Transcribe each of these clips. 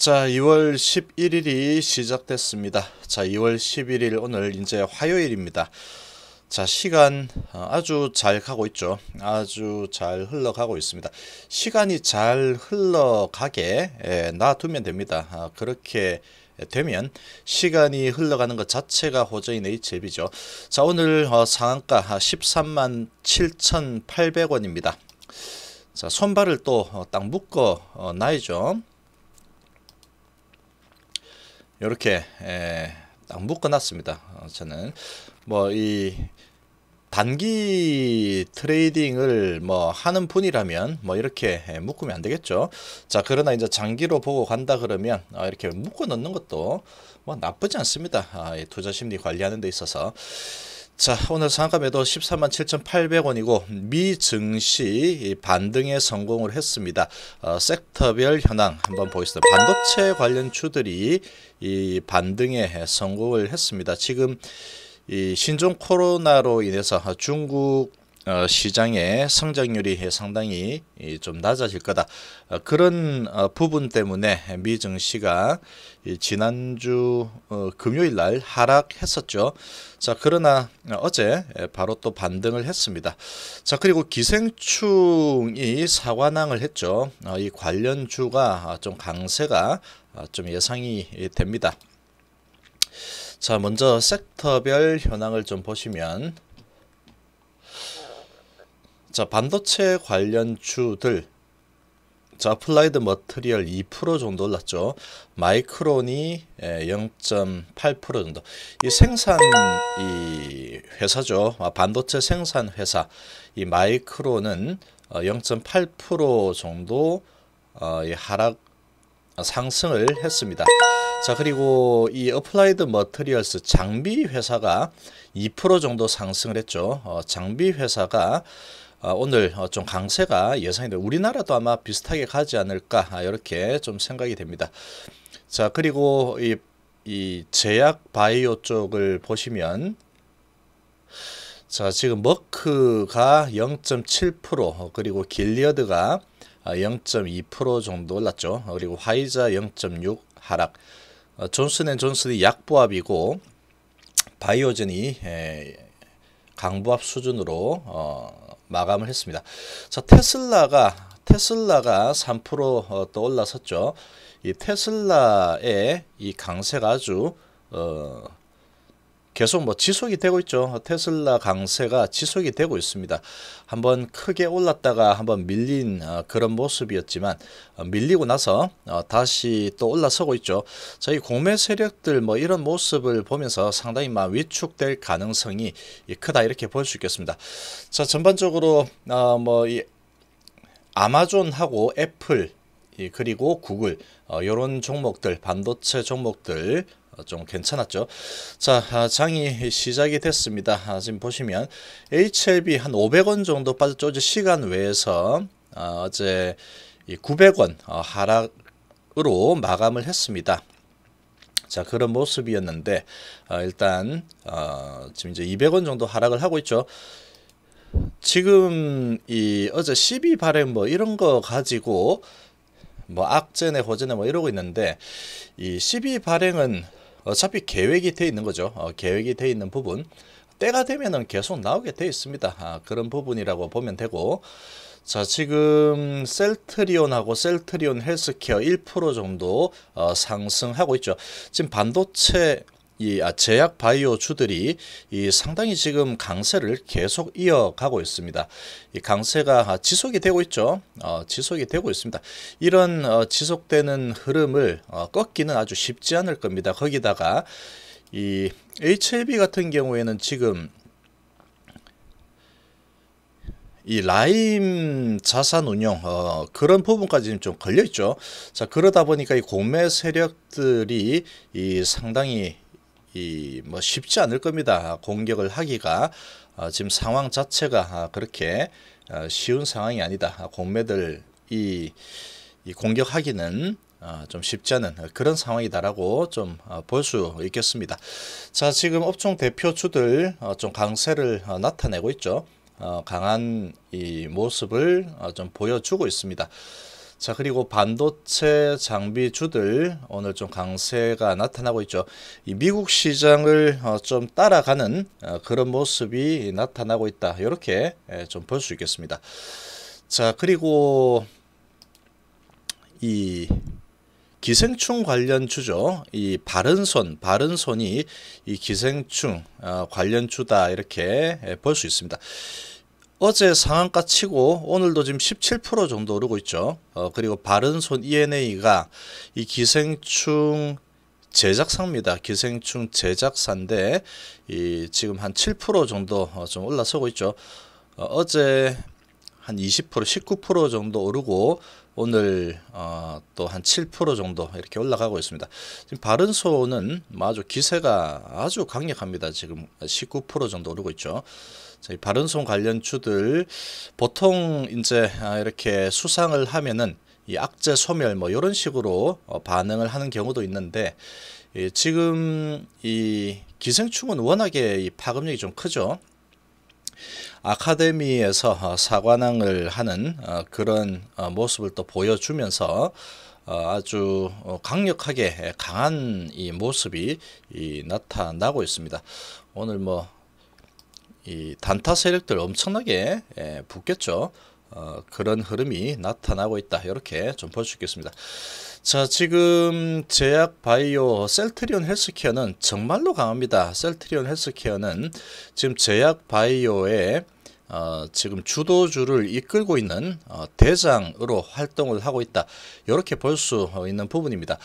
자, 2월 11일이 시작됐습니다. 자, 2월 11일 오늘 이제 화요일입니다. 자, 시간 어, 아주 잘 가고 있죠. 아주 잘 흘러가고 있습니다. 시간이 잘 흘러가게 예, 놔두면 됩니다. 아, 그렇게 되면 시간이 흘러가는 것 자체가 호재인 HLB죠. 자, 오늘 어, 상한가 13만 7,800원입니다. 자, 손발을 또딱 어, 묶어 놔야죠. 이렇게 에, 딱 묶어놨습니다. 어, 저는 뭐 이 단기 트레이딩을 뭐 하는 분이라면 뭐 이렇게 묶으면 안 되겠죠. 자 그러나 이제 장기로 보고 간다 그러면 어, 이렇게 묶어 놓는 것도 뭐 나쁘지 않습니다. 아, 이 투자 심리 관리하는 데 있어서. 자 오늘 상한가매도 14만 7,800원이고 미 증시 반등에 성공을 했습니다. 어, 섹터별 현황 한번 보겠습니다. 반도체 관련 주들이 이 반등에 성공을 했습니다. 지금 이 신종 코로나로 인해서 중국 어, 시장의 성장률이 상당히 좀 낮아질 거다. 어, 그런 어, 부분 때문에 미 증시가 지난주 어, 금요일 날 하락했었죠. 자, 그러나 어, 어제 예, 바로 또 반등을 했습니다. 자, 그리고 기생충이 사관왕을 했죠. 어, 이 관련주가 좀 강세가 좀 예상이 됩니다. 자, 먼저 섹터별 현황을 좀 보시면 자, 반도체 관련 주들 자, 플라이드 머트리얼 2% 정도 올랐죠. 마이크론이 0.8% 예, 정도. 이 생산 이 회사죠. 아, 반도체 생산 회사 이 마이크론은 0.8% 어, 정도 어, 하락 어, 상승을 했습니다. 자 그리고 이 어플라이드 머트리얼스 장비 회사가 2% 정도 상승을 했죠. 장비 회사가 어, 오늘 어, 좀 강세가 예상이 돼 우리나라도 아마 비슷하게 가지 않을까 아, 이렇게 좀 생각이 됩니다. 자 그리고 이, 이 제약 바이오 쪽을 보시면 자 지금 머크가 0.7% 어, 그리고 길리어드가 0.2% 아, 정도 올랐죠. 그리고 화이자 0.6 하락. 존슨앤존슨이 약보합이고 바이오젠이 강보합 수준으로 마감을 했습니다. 자, 테슬라가 테슬라가 3%또 어, 올라섰죠. 이 테슬라의 이 강세가 아주 어, 계속 뭐 지속이 되고 있죠. 테슬라 강세가 지속이 되고 있습니다. 한번 크게 올랐다가 한번 밀린 어, 그런 모습이었지만 어, 밀리고 나서 어, 다시 또 올라서고 있죠. 저희 공매 세력들 뭐 이런 모습을 보면서 상당히 막 위축될 가능성이 크다 이렇게 볼 수 있겠습니다. 자 전반적으로 뭐 이 아마존하고 애플 그리고 구글 이런 종목들 반도체 종목들 좀 괜찮았죠. 자, 아, 장이 시작이 됐습니다. 아, 지금 보시면 HLB 한 500원 정도 빠졌죠. 어제 시간 외에서 아, 어제 900원 어, 하락으로 마감을 했습니다. 자 그런 모습이었는데 어, 일단 어, 지금 이제 200원 정도 하락을 하고 있죠. 지금 이 어제 12 발행 뭐 이런 거 가지고 뭐 악재네 호재네 뭐 이러고 있는데 이 12 발행은 어차피 계획이 돼 있는 거죠. 어, 계획이 돼 있는 부분. 때가 되면은 계속 나오게 돼 있습니다. 아, 그런 부분이라고 보면 되고 자 지금 셀트리온하고 셀트리온 헬스케어 1% 정도 어, 상승하고 있죠. 지금 반도체 이 아, 제약 바이오 주들이 이 상당히 지금 강세를 계속 이어가고 있습니다. 이 강세가 아, 지속이 되고 있죠. 어, 지속이 되고 있습니다. 이런 어, 지속되는 흐름을 어, 꺾기는 아주 쉽지 않을 겁니다. 거기다가 이 HLB 같은 경우에는 지금 이 라임 자산 운용 어, 그런 부분까지는 좀 걸려 있죠. 자 그러다 보니까 이 공매 세력들이 이 상당히 이뭐 쉽지 않을 겁니다. 공격을 하기가 어, 지금 상황 자체가 아, 그렇게 어, 쉬운 상황이 아니다. 아, 공매들 이, 이 공격하기는 어, 좀 쉽지 않은 그런 상황이다라고 좀 볼수 어, 있겠습니다. 자, 지금 업종 대표주들 좀 강세를 나타내고 있죠. 강한 이 모습을 좀 보여주고 있습니다. 자 그리고 반도체 장비주들 오늘 좀 강세가 나타나고 있죠. 이 미국 시장을 어, 좀 따라가는 어, 그런 모습이 나타나고 있다. 이렇게 좀 볼 수 있겠습니다. 자 그리고 이 기생충 관련 주죠. 이 바른손, 바른손이 이 기생충 어, 관련 주다 이렇게 볼 수 있습니다. 어제 상한가 치고 오늘도 지금 17% 정도 오르고 있죠. 어, 그리고 바른손 ENA가 이 기생충 제작사입니다. 기생충 제작사인데 이 지금 한 7% 정도 어, 좀 올라서고 있죠. 어, 어제 한20% 19% 정도 오르고 오늘 어, 또 한 7% 정도 이렇게 올라가고 있습니다. 지금 바른소는 뭐 아주 기세가 아주 강력합니다. 지금 19% 정도 오르고 있죠. 저희 바른손 관련 주들 보통 이제 아, 이렇게 수상을 하면은 이 악재 소멸 뭐 이런 식으로 어, 반응을 하는 경우도 있는데 예, 지금 이 기생충은 워낙에 이 파급력이 좀 크죠. 아카데미에서 어, 사관왕을 하는 어, 그런 어, 모습을 또 보여주면서 아주 강력하게 강한 이 모습이 나타나고 있습니다. 오늘 뭐 이 단타 세력들 엄청나게 예, 붙겠죠. 그런 흐름이 나타나고 있다. 이렇게 좀 볼 수 있겠습니다. 자 지금 제약 바이오 셀트리온 헬스케어는 정말로 강합니다. 셀트리온 헬스케어는 지금 제약 바이오의 어, 지금 주도주를 이끌고 있는 어, 대장으로 활동을 하고 있다. 이렇게 볼 수 있는 부분입니다.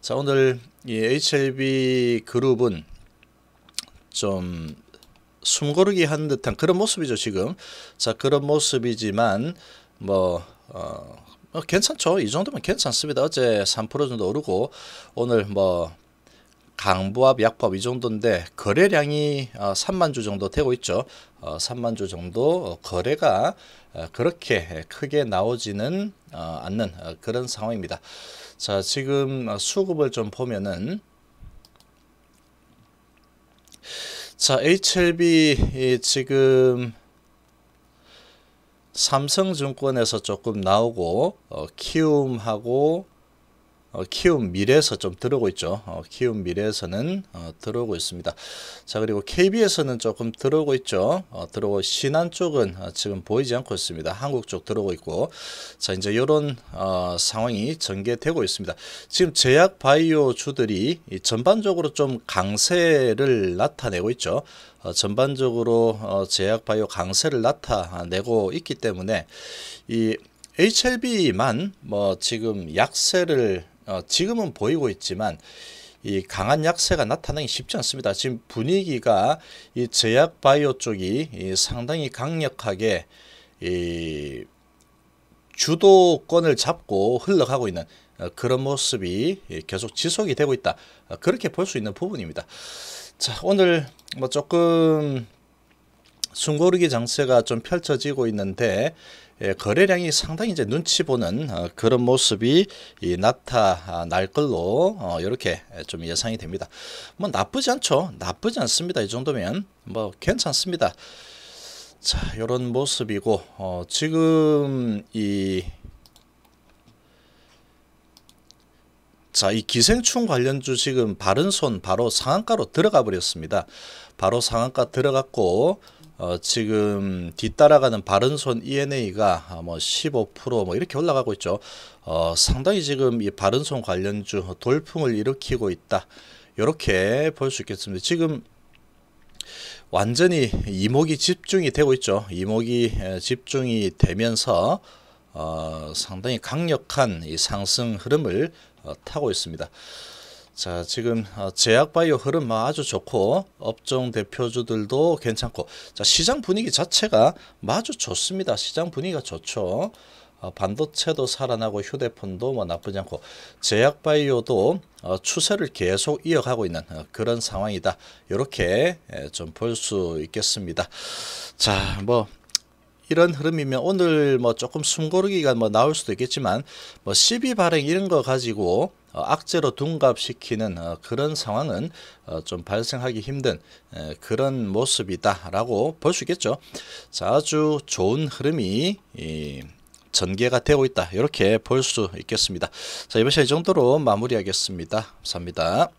자 오늘 이 HLB 그룹은 좀 숨고르기 하 듯한 그런 모습이죠 지금. 자 그런 모습이지만 뭐 어, 어, 괜찮죠. 이 정도면 괜찮습니다. 어제 3% 정도 오르고 오늘 뭐 강부합, 약부합 이 정도인데 거래량이 3만 어, 주 정도 되고 있죠. 3만 어, 주 정도 어, 거래가 그렇게 크게 나오지는 않는 그런 상황입니다. 자, 지금 수급을 좀 보면은 자, HLB 지금 삼성증권에서 조금 나오고 어, 키움하고 어, 키움 미래에서 좀 들어오고 있죠. 어, 키움 미래에서는 어, 들어오고 있습니다. 자 그리고 KB에서는 조금 들어오고 있죠. 어, 들어오고 신한 쪽은 어, 지금 보이지 않고 있습니다. 한국 쪽 들어오고 있고 자 이제 이런 어, 상황이 전개되고 있습니다. 지금 제약 바이오 주들이 전반적으로 좀 강세를 나타내고 있죠. 어, 전반적으로 어, 제약 바이오 강세를 나타내고 있기 때문에 이 HLB만 뭐 지금 약세를 어, 지금은 보이고 있지만 이 강한 약세가 나타나기 쉽지 않습니다. 지금 분위기가 이 제약 바이오 쪽이 이 상당히 강력하게 이 주도권을 잡고 흘러가고 있는 어, 그런 모습이 계속 지속이 되고 있다. 어, 그렇게 볼 수 있는 부분입니다. 자, 오늘 뭐 조금 숨고르기 장세가 좀 펼쳐지고 있는데 예, 거래량이 상당히 이제 눈치 보는 어, 그런 모습이 나타날 걸로 이렇게 어, 좀 예상이 됩니다. 뭐 나쁘지 않죠. 나쁘지 않습니다. 이 정도면 뭐 괜찮습니다. 자, 이런 모습이고 어, 지금 이 자, 이 기생충 관련주 지금 바른손 바로 상한가로 들어가 버렸습니다. 바로 상한가 들어갔고 어, 지금 뒤따라가는 바른손 ENA가 아, 뭐 15%뭐 이렇게 올라가고 있죠. 어, 상당히 지금 이 바른손 관련주 돌풍을 일으키고 있다. 이렇게 볼 수 있겠습니다. 지금 완전히 이목이 집중이 되고 있죠. 이목이 집중이 되면서 어, 상당히 강력한 이 상승 흐름을 어, 타고 있습니다. 자 지금 어, 제약바이오 흐름 뭐 아주 좋고 업종 대표주들도 괜찮고 자 시장 분위기 자체가 아주 좋습니다 시장 분위기가 좋죠 어, 반도체도 살아나고 휴대폰도 뭐 나쁘지 않고 제약바이오도 어, 추세를 계속 이어가고 있는 그런 상황이다 이렇게 예, 좀볼 수 있겠습니다 자 뭐 이런 흐름이면 오늘 뭐 조금 숨고르기가 뭐 나올 수도 있겠지만 뭐 시비 발행 이런 거 가지고 어, 악재로 둔갑시키는 어, 그런 상황은 어, 좀 발생하기 힘든 그런 모습이다라고 볼 수 있겠죠. 자, 아주 좋은 흐름이 전개가 되고 있다. 이렇게 볼 수 있겠습니다. 자, 이번 시간 이 정도로 마무리하겠습니다. 감사합니다.